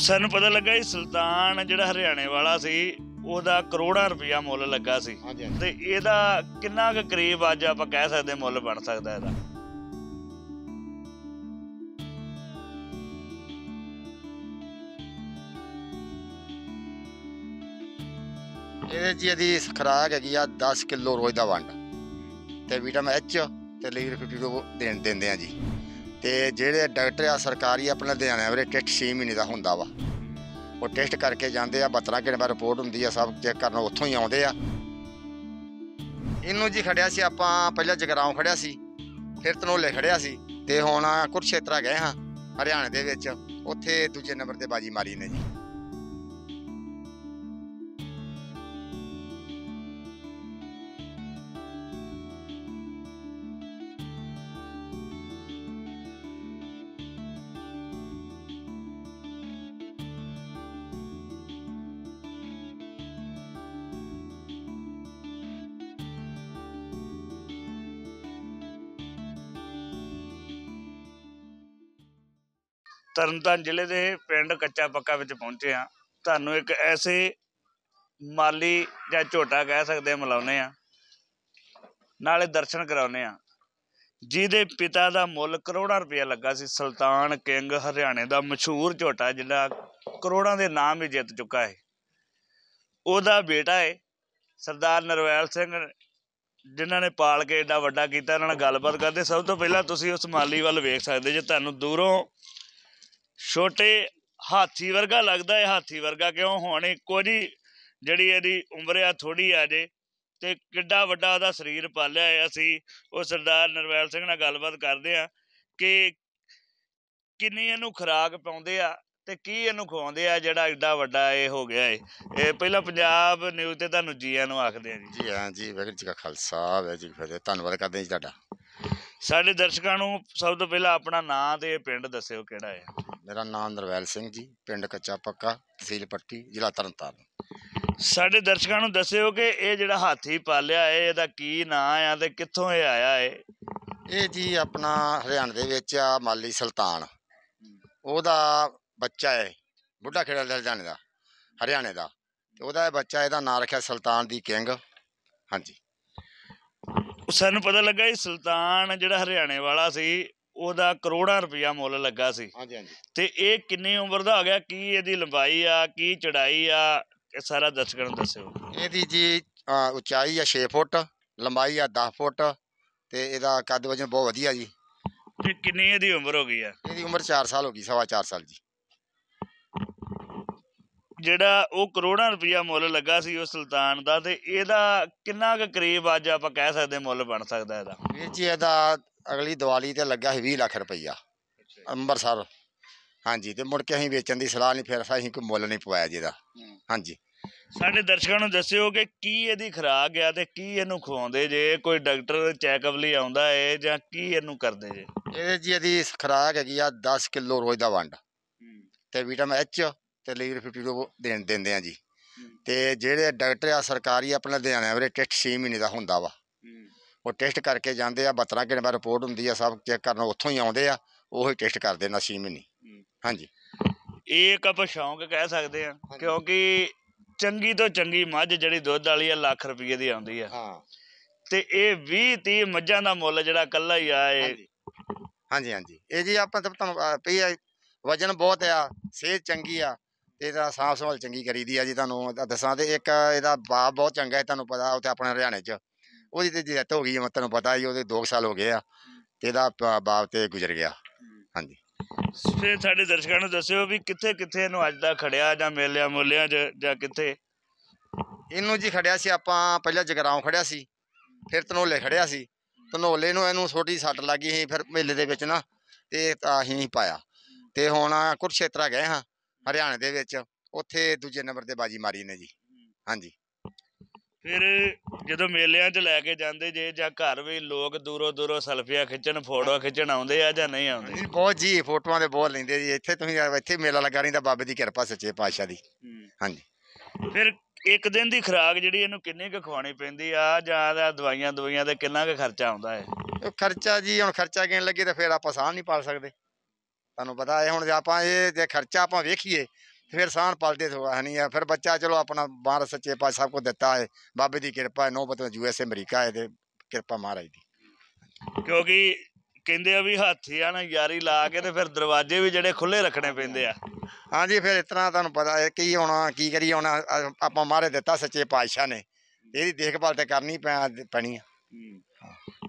ਸਾਨੂੰ ਪਤਾ ਲੱਗਾ ਇਹ ਸੁਲਤਾਨ ਜਿਹੜਾ ਹਰਿਆਣੇ ਵਾਲਾ ਸੀ ਉਹਦਾ ਕਰੋੜਾਂ ਰੁਪਇਆ ਮੁੱਲ ਲੱਗਾ ਸੀ ਤੇ ਇਹਦਾ ਕਿੰਨਾ ਕੁ ਕਰੀਬ ਅੱਜ ਆਪਾਂ ਕਹਿ ਸਕਦੇ ਮੁੱਲ ਬਣ ਸਕਦਾ ਇਹਦਾ ਇਹਦੇ ਜੀ ਇਹਦੀ ਖਰਾਕ ਹੈਗੀ ਆ 10 ਕਿਲੋ ਰੋਜ਼ ਦਾ ਵੰਡ ਤੇ ਵਿਟਾਮਿਨ ਐਚ ਤੇ ਲੀਰ 52 ਦੇਣ ਦਿੰਦੇ ਆ ਜੀ ਤੇ ਜਿਹੜੇ ਡਾਕਟਰ ਆ ਸਰਕਾਰੀ ਆਪਣੇ ਲੁਧਿਆਣੇ ਵਾਲੇ ਟੈਸਟ 6 ਮਹੀਨੇ ਦਾ ਹੁੰਦਾ ਵਾ ਉਹ ਟੈਸਟ ਕਰਕੇ ਜਾਂਦੇ ਆ ਬਤਰਾ ਘੰਟੇ ਬਾਅਦ ਰਿਪੋਰਟ ਹੁੰਦੀ ਆ ਸਭ ਚੈੱਕ ਕਰਨ ਉੱਥੋਂ ਹੀ ਆਉਂਦੇ ਆ ਇਹਨੂੰ ਜੀ ਖੜਿਆ ਸੀ ਆਪਾਂ ਪਹਿਲਾਂ ਜਗਰਾਉਂ ਖੜਿਆ ਸੀ ਫਿਰ ਤਨੋਲੇ ਖੜਿਆ ਸੀ ਤੇ ਹੁਣ ਕੁਰਸ਼ੇਤਰਾ ਗਏ ਹਾਂ ਹਰਿਆਣੇ ਦੇ ਵਿੱਚ ਉੱਥੇ ਦੂਜੇ ਨੰਬਰ ਤੇ ਬਾਜੀ ਮਾਰੀ ਨੇ ਜੀ ਤਰਨਤਾਰਨ ਜ਼ਿਲ੍ਹੇ ਦੇ ਪਿੰਡ ਕੱਚਾ ਪੱਕਾ ਵਿੱਚ ਪਹੁੰਚੇ ਆ ਤੁਹਾਨੂੰ ਇੱਕ ਐਸੇ ਮਾਲੀ ਜਾਂ ਝੋਟਾ ਕਹਿ ਸਕਦੇ ਆ ਮਿਲਾਉਨੇ ਆ ਨਾਲੇ ਦਰਸ਼ਨ ਕਰਾਉਨੇ ਆ ਜਿਹਦੇ ਪਿਤਾ ਦਾ ਮੁੱਲ ਕਰੋੜਾਂ ਰੁਪਏ ਲੱਗਾ ਸੀ ਸੁਲਤਾਨ ਕਿੰਗ ਹਰਿਆਣੇ ਦਾ ਮਸ਼ਹੂਰ ਝੋਟਾ ਜਿਹੜਾ ਕਰੋੜਾਂ ਦੇ ਨਾਮ ਹੀ ਜਿੱਤ ਚੁੱਕਾ ਹੈ ਉਹਦਾ ਬੇਟਾ ਹੈ ਸਰਦਾਰ ਨਰਵੈਲ ਸਿੰਘ ਜਿਨ੍ਹਾਂ ਨੇ ਪਾਲ ਕੇ ਏਡਾ ਵੱਡਾ ਕੀਤਾ ਇਹਨਾਂ ਨਾਲ ਗੱਲਬਾਤ ਕਰਦੇ ਸਭ ਤੋਂ ਪਹਿਲਾਂ ਤੁਸੀਂ ਉਸ ਮਾਲੀ ਵੱਲ ਵੇਖ ਸਕਦੇ ਜੇ ਤੁਹਾਨੂੰ ਦੂਰੋਂ ਛੋਟੇ ਹਾਥੀ ਵਰਗਾ ਲੱਗਦਾ ਹੈ ਹਾਥੀ ਵਰਗਾ ਕਿਉਂ ਹੁਣ ਇੱਕੋ ਜੀ ਜਿਹੜੀ ਇਹਦੀ ਉਮਰ ਆ ਥੋੜੀ ਆ ਜੇ ਤੇ ਕਿੱਡਾ ਵੱਡਾ ਉਹਦਾ ਸਰੀਰ ਪਾਲਿਆ ਹੈ ਅਸੀਂ ਉਹ ਸਰਦਾਰ ਨਰਵੈਲ ਸਿੰਘ ਨਾਲ ਗੱਲਬਾਤ ਕਰਦੇ ਆ ਕਿ ਕਿੰਨੀ ਇਹਨੂੰ ਖੁਰਾਕ ਪਾਉਂਦੇ ਆ ਤੇ ਕੀ ਇਹਨੂੰ ਖਵਾਉਂਦੇ ਆ ਜਿਹੜਾ ਐਡਾ ਵੱਡਾ ਇਹ ਹੋ ਗਿਆ ਏ ਇਹ ਪਹਿਲਾਂ ਪੰਜਾਬ ਨਿਊਜ਼ ਤੇ ਤੁਹਾਨੂੰ ਜੀਆਂ ਨੂੰ ਆਖਦੇ ਆ ਜੀ ਜੀ ਹਾਂ ਜੀ ਵਾਹਿਗੁਰੂ ਜੀ ਦਾ ਖਾਲਸਾ ਵਾਹਿਗੁਰੂ ਜੀ ਫਿਰ ਧੰਨਵਾਦ ਕਰਦੇ ਜੀ ਤੁਹਾਡਾ ਸਾਡੇ ਦਰਸ਼ਕਾਂ ਨੂੰ ਸਭ ਤੋਂ ਪਹਿਲਾਂ ਆਪਣਾ ਨਾਂ ਤੇ ਪਿੰਡ ਦੱਸਿਓ ਕਿਹੜਾ ਹੈ ਮੇਰਾ ਨਾਮ ਨਰਵੈਲ ਸਿੰਘ ਜੀ ਪਿੰਡ ਕੱਚਾ ਪੱਕਾ ਤਹਿਸੀਲ ਪੱਟੀ ਜ਼ਿਲ੍ਹਾ ਤਰਨਤਾਰਨ ਸਾਡੇ ਦਰਸ਼ਕਾਂ ਨੂੰ ਦੱਸਿਓ ਕਿ ਇਹ ਜਿਹੜਾ ਹਾਥੀ ਪਾਲਿਆ ਹੈ ਇਹਦਾ ਕੀ ਨਾਂ ਆ ਤੇ ਕਿੱਥੋਂ ਇਹ ਆਇਆ ਹੈ ਇਹ ਜੀ ਆਪਣਾ ਹਰਿਆਣਾ ਦੇ ਵਿੱਚ ਆ ਮਾਲੀ ਸੁਲਤਾਨ ਉਹਦਾ ਬੱਚਾ ਹੈ ਬੁੱਢਾ ਖੇੜਾ ਹਰਿਆਣੇ ਦਾ ਹਰਿਆਣੇ ਦਾ ਤੇ ਉਹਦਾ ਇਹ ਬੱਚਾ ਇਹਦਾ ਨਾਂ ਰੱਖਿਆ ਸੁਲਤਾਨ ਦੀ ਕਿੰਗ ਹਾਂਜੀ ਉਹ ਸਾਨੂੰ ਪਤਾ ਲੱਗਾ ਇਹ ਸੁਲਤਾਨ ਜਿਹੜਾ ਹਰਿਆਣੇ ਵਾਲਾ ਸੀ ਉਹਦਾ ਕਰੋੜਾਂ ਰੁਪਇਆ ਮੁੱਲ ਲੱਗਾ ਸੀ ਹਾਂਜੀ ਹਾਂਜੀ ਤੇ ਇਹ ਕਿੰਨੀ ਉਮਰ ਦਾ ਹੋ ਗਿਆ ਕੀ ਇਹਦੀ ਲੰਬਾਈ ਆ ਕੀ ਚੜਾਈ ਆ ਇਹ ਸਾਰਾ ਦਰਸ਼ਕਾਂ ਨੂੰ ਦੱਸਿਓ ਇਹਦੀ ਜੀ ਉਚਾਈ ਆ 6 ਫੁੱਟ ਲੰਬਾਈ ਆ 10 ਫੁੱਟ ਤੇ ਇਹਦਾ ਕੱਦ ਵਜਨ ਬਹੁਤ ਵਧੀਆ ਜੀ ਤੇ ਕਿੰਨੀ ਇਹਦੀ ਉਮਰ ਹੋ ਗਈ ਆ ਇਹਦੀ ਉਮਰ 4 ਸਾਲ ਹੋ ਗਈ ਸਵਾ 4 ਸਾਲ ਜੀ ਜਿਹੜਾ ਉਹ ਕਰੋੜਾਂ ਰੁਪਇਆ ਮੁੱਲ ਲੱਗਾ ਸੀ ਉਹ ਸੁਲਤਾਨ ਦਾ ਤੇ ਇਹਦਾ ਕਿੰਨਾ ਕੁ ਕਰੀਬ ਅੱਜ ਆਪਾਂ ਕਹਿ ਸਕਦੇ ਮੁੱਲ ਬਣ ਸਕਦਾ ਇਹਦਾ ਵੀਰ ਜੀ ਇਹਦਾ ਅਗਲੀ ਦੀਵਾਲੀ ਤੇ ਲੱਗਾ ਸੀ 20 ਲੱਖ ਰੁਪਈਆ ਅੰਮ੍ਰਿਤਸਰ ਹਾਂਜੀ ਤੇ ਮੁੜ ਕੇ ਅਸੀਂ ਵੇਚਣ ਦੀ ਸਲਾਹ ਨਹੀਂ ਫਿਰ ਅਸੀਂ ਕੋਈ ਮੁੱਲ ਨਹੀਂ ਪਵਾਇਆ ਜਿਹਦਾ ਹਾਂਜੀ ਸਾਡੇ ਦਰਸ਼ਕਾਂ ਨੂੰ ਦੱਸਿਓ ਕਿ ਕੀ ਇਹਦੀ ਖਰਾਕ ਆ ਤੇ ਕੀ ਇਹਨੂੰ ਖਵਾਉਂਦੇ ਜੇ ਕੋਈ ਡਾਕਟਰ ਚੈੱਕਅਪ ਲਈ ਆਉਂਦਾ ਏ ਜਾਂ ਕੀ ਇਹਨੂੰ ਕਰਦੇ ਜੇ ਇਹਦੇ ਜੀ ਇਹਦੀ ਖਰਾਕ ਹੈਗੀ ਆ 10 ਕਿਲੋ ਰੋਜ਼ ਦਾ ਵੰਡ ਤੇ ਵਿਟਾਮਿਨ ਐਚ ਤੇ ਲਈ 50 ਤੋਂ ਦੇਣ ਦਿੰਦੇ ਆ ਜੀ ਤੇ ਜਿਹੜੇ ਡਾਕਟਰ ਆ ਸਰਕਾਰੀ ਆਪਣਾ ਲੁਧਿਆਣਾ ਵੀਰੇ ਟੈਸਟ 6 ਮਹੀਨੇ ਦਾ ਹੁੰਦਾ ਵਾ ਉਹ ਟੈਸਟ ਕਰਕੇ ਜਾਂਦੇ ਆ ਬਤਰਾ ਘੰਟੇ ਬਾਅਦ ਰਿਪੋਰਟ ਹੁੰਦੀ ਆ ਸਭ ਚੈੱਕ ਕਰਨ ਉੱਥੋਂ ਹੀ ਆਉਂਦੇ ਆ ਉਹ ਹੀ ਟੈਸਟ ਕਰਦੇ ਨਾ 6 ਮਹੀਨੇ ਹਾਂਜੀ ਇਹ ਇੱਕ ਆਪਾਂ ਸ਼ੌਂਕ ਕਹਿ ਸਕਦੇ ਆ ਕਿਉਂਕਿ ਚੰਗੀ ਤੋਂ ਚੰਗੀ ਮੱਝ ਜਿਹੜੀ ਦੁੱਧ ਵਾਲੀ ਆ ਲੱਖ ਰੁਪਏ ਦੀ ਆਉਂਦੀ ਆ ਹਾਂ ਤੇ ਇਹ 20 30 ਮੱਝਾਂ ਦਾ ਮੁੱਲ ਜਿਹੜਾ ਕੱਲਾ ਹੀ ਆ ਇਹ ਹਾਂਜੀ ਹਾਂਜੀ ਇਹ ਜੀ ਆਪਾਂ ਤੁਹਾਨੂੰ ਪਈ ਵਜਨ ਬਹੁਤ ਆ ਸਿਹਤ ਚੰਗੀ ਆ ਤਾਂ ਸਾਫ ਸੰਭਾਲ ਚੰਗੀ ਕਰੀਦੀ ਆ ਜੀ ਤੁਹਾਨੂੰ ਦੱਸਾਂ ਤੇ ਇੱਕ ਇਹਦਾ ਬਾਪ ਬਹੁਤ ਚੰਗਾ ਹੈ ਤੁਹਾਨੂੰ ਪਤਾ ਉਹ ਤੇ ਆਪਣੇ ਹਰਿਆਣੇ 'ਚ ਉਹਦੀ ਤੇ ਜਿੱਤ ਹੋ ਗਈ ਮੈਂ ਤੁਹਾਨੂੰ ਪਤਾ ਹੀ ਉਹਦੇ 2 ਸਾਲ ਹੋ ਗਏ ਆ ਤੇ ਇਹਦਾ ਬਾਪ ਤੇ ਗੁਜ਼ਰ ਗਿਆ ਹਾਂਜੀ ਫਿਰ ਸਾਡੇ ਦਰਸ਼ਕਾਂ ਨੂੰ ਦੱਸਿਓ ਵੀ ਕਿੱਥੇ ਕਿੱਥੇ ਇਹਨੂੰ ਅੱਜ ਦਾ ਖੜਿਆ ਜਾਂ ਮੇਲਿਆਂ ਮੋਲਿਆਂ 'ਚ ਜਾਂ ਕਿੱਥੇ ਇਹਨੂੰ ਜੀ ਖੜਿਆ ਸੀ ਆਪਾਂ ਪਹਿਲਾਂ ਜਗਰਾਉਂ ਖੜਿਆ ਸੀ ਫਿਰ ਤਨੋਲੇ ਖੜਿਆ ਸੀ ਤਨੋਲੇ ਨੂੰ ਇਹਨੂੰ ਛੋਟੀ ਸੱਟ ਲੱਗੀ ਸੀ ਫਿਰ ਮੇਲੇ ਦੇ ਵਿੱਚ ਨਾ ਤੇ ਅਸੀਂ ਪਾਇਆ ਤੇ ਹੁਣ ਕੁਰਸ਼ੇਤਰਾ ਗਏ ਹਾਂ ਹਰਿਆਣੇ ਦੇ ਵਿੱਚ ਉੱਥੇ ਦੂਜੇ ਨੰਬਰ ਤੇ ਬਾਜੀ ਮਾਰੀ ਨੇ ਜੀ ਹਾਂਜੀ ਫਿਰ ਜਦੋਂ ਮੇਲਿਆਂ 'ਚ ਲੈ ਕੇ ਜਾਂਦੇ ਜੇ ਜਾਂ ਘਰ ਵੀ ਲੋਕ ਦੂਰੋਂ ਦੂਰੋਂ ਸਲਫੀਆਂ ਖਿੱਚਣ ਫੋਟੋ ਖਿੱਚਣ ਆਉਂਦੇ ਆ ਜਾਂ ਨਹੀਂ ਆਉਂਦੇ ਜੀ ਬਹੁਤ ਜੀ ਫੋਟੋਆਂ ਦੇ ਬਹੁਤ ਲੈਂਦੇ ਜੀ ਇੱਥੇ ਤੁਸੀਂ ਇੱਥੇ ਮੇਲਾ ਲੱਗਾ ਰਹਿੰਦਾ ਬਾਬੇ ਦੀ ਕਿਰਪਾ ਸੱਚੇ ਪਾਤਸ਼ਾਹ ਦੀ ਹਾਂਜੀ ਫਿਰ ਇੱਕ ਦਿਨ ਦੀ ਖੁਰਾਕ ਜਿਹੜੀ ਇਹਨੂੰ ਕਿੰਨੇ ਕੁ ਖਵਾਣੀ ਪੈਂਦੀ ਆ ਜਾਂ ਦਾ ਦਵਾਈਆਂ ਦਵਾਈਆਂ ਤੇ ਕਿੰਨਾ ਕੁ ਖਰਚਾ ਆਉਂਦਾ ਹੈ ਖਰਚਾ ਜੀ ਹੁਣ ਖਰਚਾ ਕਹਿਣ ਲੱਗੇ ਤਾਂ ਫਿਰ ਆਪਾਂ ਸਾਹ ਨਹੀਂ ਪਾਲ ਸਕਦੇ ਤੁਹਾਨੂੰ ਪਤਾ ਹੈ ਹੁਣ ਆਪਾਂ ਇਹ ਜੇ ਖਰਚਾ ਆਪਾਂ ਵੇਖੀਏ ਫਿਰ ਸਾਨ ਪਲਦੇ ਥੋੜਾ ਨਹੀਂ ਆ ਫਿਰ ਬੱਚਾ ਚਲੋ ਆਪਣਾ ਬਾਹਰ ਸੱਚੇ ਪਾਤਸ਼ਾਹ ਸਭ ਕੁਝ ਦਿੱਤਾ ਹੈ ਬਾਬੇ ਦੀ ਕਿਰਪਾ ਹੈ ਨੋਬਤ ਯੂ ਐਸ ਅਮਰੀਕਾ ਹੈ ਤੇ ਕਿਰਪਾ ਮਹਾਰਾਜ ਦੀ ਕਿਉਂਕਿ ਕਹਿੰਦੇ ਆ ਵੀ ਹਾਥੀ ਆ ਨਾ ਯਾਰੀ ਲਾ ਕੇ ਤੇ ਫਿਰ ਦਰਵਾਜ਼ੇ ਵੀ ਜਿਹੜੇ ਖੁੱਲੇ ਰੱਖਣੇ ਪੈਂਦੇ ਆ ਹਾਂਜੀ ਫਿਰ ਇਸ ਤਰ੍ਹਾਂ ਤੁਹਾਨੂੰ ਪਤਾ ਹੈ ਕੀ ਹੋਣਾ ਕੀ ਕਰੀ ਹੋਣਾ ਆਪਾਂ ਮਾਰੇ ਦਿੱਤਾ ਸੱਚੇ ਪਾਤਸ਼ਾਹ ਨੇ ਇਹਦੀ ਦੇਖਭਾਲ ਤੇ ਕਰਨੀ ਪੈਣੀ ਆ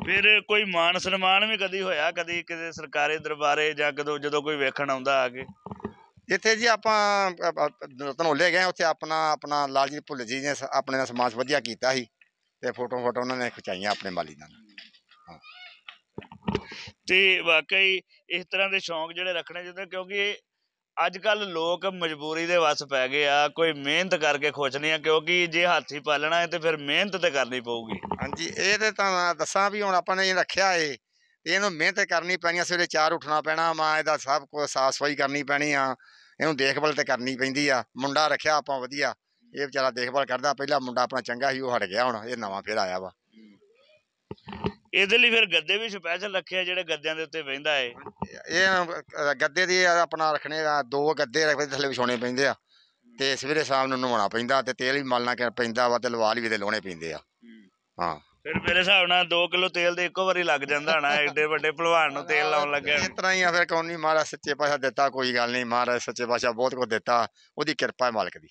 ਫਿਰ ਕੋਈ ਮਾਨ ਸਨਮਾਨ ਵੀ ਕਦੀ ਹੋਇਆ ਕਦੀ ਕਿਸੇ ਸਰਕਾਰੀ ਦਰਬਾਰੇ ਜਾਂ ਕਦੋਂ ਜਦੋਂ ਕੋਈ ਵੇਖਣ ਆਉਂਦਾ ਆ ਕੇ ਇੱਥੇ ਜੀ ਆਪਾਂ ਧਨੋਲੇ ਗਏ ਉੱਥੇ ਆਪਣਾ ਆਪਣਾ ਲਾਲਜੀ ਭੁੱਲ ਜੀ ਨੇ ਆਪਣੇ ਨਾਲ ਸਮਾਜ ਵਧੀਆ ਕੀਤਾ ਸੀ ਤੇ ਫੋਟੋ ਫੋਟੋ ਉਹਨਾਂ ਨੇ ਖਿਚਾਈਆਂ ਆਪਣੇ ਮਾਲੀ ਨਾਲ ਤੇ ਵਾਕਈ ਇਸ ਤਰ੍ਹਾਂ ਦੇ ਸ਼ੌਂਕ ਜਿਹੜੇ ਰੱਖਣੇ ਚਾਹੀਦੇ ਕਿਉਂਕਿ ਅੱਜ ਕੱਲ ਲੋਕ ਮਜਬੂਰੀ ਦੇ ਵਸ ਪੈ ਗਏ ਆ ਕੋਈ ਮਿਹਨਤ ਕਰਕੇ ਖੁਸ਼ ਨਹੀਂ ਆ ਕਿਉਂਕਿ ਜੇ ਹਾਥੀ ਪਾਲਣਾ ਹੈ ਤੇ ਫਿਰ ਮਿਹਨਤ ਤੇ ਕਰਨੀ ਪਊਗੀ ਹਾਂਜੀ ਇਹ ਤੇ ਤਾਂ ਦੱਸਾਂ ਵੀ ਹੁਣ ਆਪਾਂ ਨੇ ਇਹ ਰੱਖਿਆ ਏ ਤੇ ਇਹਨੂੰ ਮਿਹਨਤ ਕਰਨੀ ਪੈਣੀ ਆ ਸਵੇਰੇ 4 ਉੱਠਣਾ ਪੈਣਾ ਮਾਂ ਇਹਦਾ ਸਭ ਕੁਝ ਸਾਫ ਸਫਾਈ ਕਰਨੀ ਪੈਣੀ ਆ ਇਹਨੂੰ ਦੇਖਭਾਲ ਤੇ ਕਰਨੀ ਪੈਂਦੀ ਆ ਮੁੰਡਾ ਰੱਖਿਆ ਆਪਾਂ ਵਧੀਆ ਇਹ ਵਿਚਾਰਾ ਦੇਖਭਾਲ ਕਰਦਾ ਪਹਿਲਾ ਮੁੰਡਾ ਆਪਣਾ ਚੰਗਾ ਸੀ ਉਹ ਹਟ ਗਿਆ ਹੁਣ ਇਹ ਨਵਾਂ ਫੇਰ ਆਇਆ ਵਾ ਇਹਦੇ ਲਈ ਫਿਰ ਗੱਦੇ ਵੀ ਸਪੈਸ਼ਲ ਰੱਖੇ ਆ ਜਿਹੜੇ ਗੱਦਿਆਂ ਦੇ ਉੱਤੇ ਬੈਂਦਾ ਏ ਇਹ ਗੱਦੇ ਦੀ ਆਪਣਾ ਰੱਖਣੇ ਦਾ ਦੋ ਗੱਦੇ ਰੱਖਦੇ ਥੱਲੇ ਵਿਛਾਉਣੇ ਪੈਂਦੇ ਆ ਤੇ ਸਵੇਰੇ ਸ਼ਾਮ ਨੂੰ ਨਹਾਉਣਾ ਪੈਂਦਾ ਤੇ ਤੇਲ ਵੀ ਮਲਣਾ ਪੈਂਦਾ ਵਾ ਤੇ ਲਵਾਲ ਵੀ ਤੇ ਲਾਉਣੇ ਪੈਂਦੇ ਆ ਹਾਂ ਫਿਰ ਮੇਰੇ ਹਿਸਾਬ ਨਾਲ 2 ਕਿਲੋ ਤੇਲ ਦੇ ਇੱਕੋ ਵਾਰੀ ਲੱਗ ਜਾਂਦਾ ਹਣਾ ਐਡੇ ਵੱਡੇ ਭਲਵਾਨ ਨੂੰ ਤੇਲ ਲਾਉਣ ਲੱਗਿਆ ਇਸ ਤਰ੍ਹਾਂ ਹੀ ਆ ਫਿਰ ਨਹੀਂ ਮਹਾਰਾਜ ਸੱਚੇ ਪਾਸ਼ਾ ਦਿੱਤਾ ਕੋਈ ਗੱਲ ਨਹੀਂ ਮਹਾਰਾਜ ਸੱਚੇ ਪਾਸ਼ਾ ਬਹੁਤ ਕੁਝ ਦਿੱਤਾ ਉਹਦੀ ਕਿਰਪਾ ਹੈ ਮਾਲਕ ਦੀ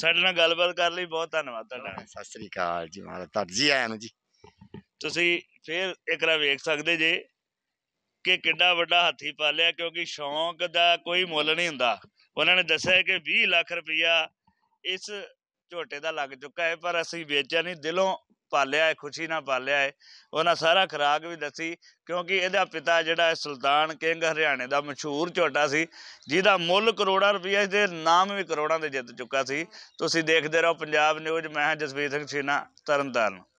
ਸਾਡੇ ਨਾਲ ਗੱਲਬਾਤ ਕਰਨ ਲਈ ਬਹੁਤ ਧੰਨਵਾਦ ਤੁਹਾਡਾ ਸਤਿ ਸ੍ਰੀ ਅਕਾਲ ਜੀ ਮਹਾਰਾਜ ਤਰਜੀ ਆਇਆਂ ਨੂੰ ਜੀ ਤੁਸੀਂ ਫਿਰ ਇਕਰਾ ਵੇਖ ਸਕਦੇ ਜੇ ਕਿ ਕਿੰਨਾ ਵੱਡਾ ਹਾਥੀ ਪਾਲਿਆ ਕਿਉਂਕਿ ਸ਼ੌਂਕ ਦਾ ਕੋਈ ਮੁੱਲ ਨਹੀਂ ਹੁੰਦਾ ਉਹਨਾਂ ਨੇ ਦੱਸਿਆ ਕਿ 20 ਲੱਖ ਰੁਪਇਆ ਇਸ ਝੋਟੇ ਦਾ ਲੱਗ ਚੁੱਕਾ ਹੈ ਪਰ ਅਸੀਂ ਵੇਚਿਆ ਨਹੀਂ ਦਿਲੋਂ ਪਾਲਿਆ ਹੈ ਖੁਸ਼ੀ ਨਾਲ ਪਾਲਿਆ ਹੈ ਉਹਨਾਂ ਸਾਰਾ ਖਰਾਕ ਵੀ ਦੱਸੀ ਕਿਉਂਕਿ ਇਹਦਾ ਪਿਤਾ ਜਿਹੜਾ ਹੈ ਸੁਲਤਾਨ ਕਿੰਗ ਹਰਿਆਣੇ ਦਾ ਮਸ਼ਹੂਰ ਝੋਟਾ ਸੀ ਜਿਹਦਾ ਮੁੱਲ ਕਰੋੜਾਂ ਰੁਪਏ ਦੇ ਨਾਮ ਵੀ ਕਰੋੜਾਂ ਦੇ ਜਿੱਤ ਚੁੱਕਾ ਸੀ ਤੁਸੀਂ ਦੇਖਦੇ ਰਹੋ ਪੰਜਾਬ ਨਿਊਜ਼ ਮੈਂ ਜਸਵੀਰ ਸਿੰਘ ਛੀਨਾ ਤਰਨਤਾਰਨ